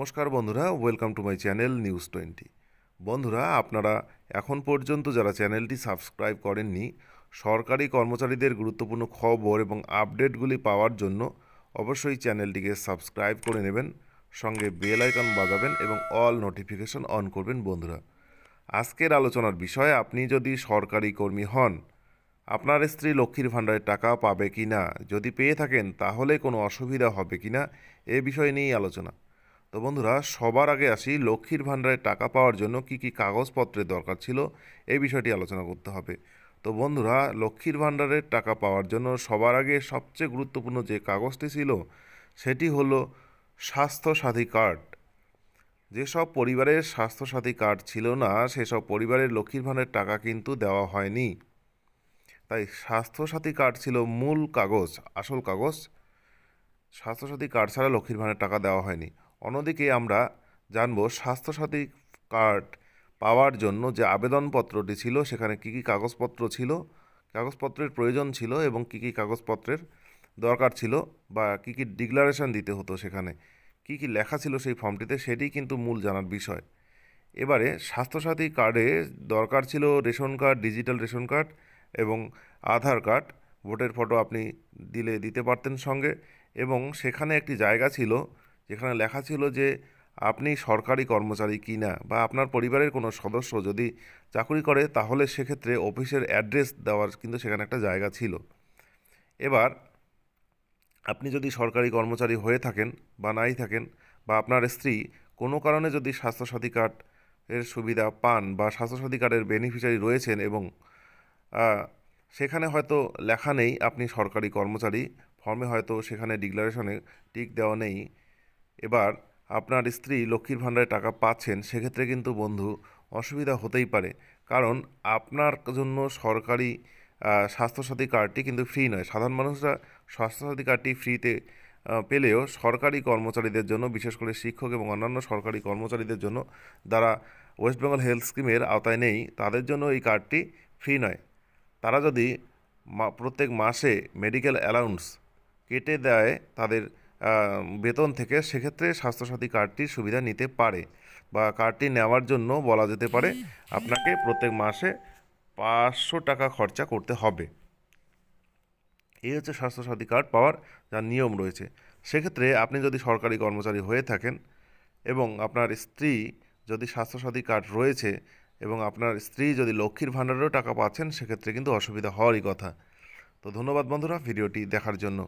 নমস্কার বন্ধুরা welcome to my channel news twenty বন্ধুরা আপনারা এখন পর্যন্ত যারা চ্যানেলটি সাবস্ক্রাইব করেননি সরকারি কর্মচারীদের গুরুত্বপূর্ণ খবর এবং আপডেটগুলি পাওয়ার জন্য অবশ্যই চ্যানেলটিকে সাবস্ক্রাইব করে নেবেন সঙ্গে বেল আইকন বাজাবেন এবং অল নোটিফিকেশন অন করবেন বন্ধুরা আজকের আলোচনার বিষয়ে আপনি যদি সরকারি কর্মী হন আপনার স্ত্রী লক্ষ্মীর ভাণ্ডারের টাকা পাবে কি না যদি পেয়ে থাকেন তাহলে কোনো অসুবিধা হবে কি না এ বিষয় নিয়েই আলোচনা তো বন্ধুরা সবার আগে আসি লক্ষ্মীর ভাণ্ডারে টাকা পাওয়ার জন্য কি কি কাগজপত্রের দরকার ছিল এই বিষয়টি আলোচনা করতে হবে তো বন্ধুরা লক্ষ্মীর ভাণ্ডারের টাকা পাওয়ার জন্য সবার আগে সবচেয়ে গুরুত্বপূর্ণ যে কাগজটি ছিল সেটি হলো স্বাস্থ্যসাথী কার্ড যেসব পরিবারের স্বাস্থ্যসাথী কার্ড ছিল না সেসব পরিবারের লক্ষ্মীর ভাণ্ডারের টাকা কিন্তু দেওয়া হয়নি তাই স্বাস্থ্যসাথী কার্ড ছিল মূল কাগজ আসল কাগজ স্বাস্থ্যসাথী কার্ড ছাড়া লক্ষ্মীর ভাণ্ডারের টাকা দেওয়া হয়নি অন্যদিকে আমরা জানব স্বাস্থ্যসাথী কার্ড পাওয়ার জন্য যে আবেদনপত্রটি ছিল সেখানে কী কী কাগজপত্র ছিল কাগজপত্রের প্রয়োজন ছিল এবং কী কী কাগজপত্রের দরকার ছিল বা কী কী ডিক্লারেশন দিতে হতো সেখানে কী কী লেখা ছিল সেই ফর্মটিতে সেটি কিন্তু মূল জানার বিষয় এবারে স্বাস্থ্যসাথী কার্ডে দরকার ছিল ration card digital ration card এবং আধার কার্ড ভোটের ফটো আপনি দিলে দিতে পারতেন সঙ্গে এবং সেখানে একটি জায়গা ছিল যেখানে লেখা ছিল যে আপনি সরকারি কর্মচারী কি না বা আপনার পরিবারের কোনো সদস্য যদি চাকরি করে তাহলে সেক্ষেত্রে অফিসের অ্যাড্রেস দেওয়ার কিন্তু সেখানে একটা জায়গা ছিল এবার আপনি যদি সরকারি কর্মচারী হয়ে থাকেন বা নাই থাকেন বা আপনার স্ত্রী কোনো কারণে যদি স্বাস্থ্যসাথী কার্ড এর সুবিধা পান বা স্বাস্থ্যসাথী কার্ডের বেনিফিশিয়ারি রয়েছেন এবং সেখানে হয়তো লেখা নেই আপনি সরকারি কর্মচারী ফর্মে হয়তো সেখানে ডিক্লারেশনে টিক দেওয়া নেই এবার আপনার স্ত্রী লক্ষ্মীর ভাণ্ডারে টাকা পাচ্ছেন সেক্ষেত্রে কিন্তু বন্ধু অসুবিধা হতেই পারে কারণ আপনার জন্য সরকারি স্বাস্থ্যসাথী কার্ডটি কিন্তু ফ্রি নয় সাধারণ মানুষরা স্বাস্থ্যসাথী কার্ডটি ফ্রিতে পেলেও সরকারি কর্মচারীদের জন্য বিশেষ করে শিক্ষক এবং অন্যান্য সরকারি কর্মচারীদের জন্য যারা ওয়েস্ট বেঙ্গল হেলথ স্কিমের আওতায় নেই তাদের জন্য এই কার্ডটি ফ্রি নয় তারা যদি প্রত্যেক মাসে মেডিকেল অ্যালাউন্স কেটে দেয় তাদের বেতন থেকে সেক্ষেত্রে স্বাস্থ্যসাথী কার্ডটির সুবিধা নিতে পারে বা কার্ডটি নেওয়ার জন্য বলা যেতে পারে আপনাকে প্রত্যেক মাসে পাঁচশো টাকা খরচা করতে হবে এই হচ্ছে স্বাস্থ্যসাথী কার্ড পাওয়ার যা নিয়ম রয়েছে সেক্ষেত্রে আপনি যদি সরকারি কর্মচারী হয়ে থাকেন এবং আপনার স্ত্রী যদি স্বাস্থ্যসাথী কার্ড রয়েছে এবং আপনার স্ত্রী যদি লক্ষ্মীর ভাণ্ডারেও টাকা পাচ্ছেন সেক্ষেত্রে কিন্তু অসুবিধা হওয়ারই কথা তো ধন্যবাদ বন্ধুরা ভিডিওটি দেখার জন্য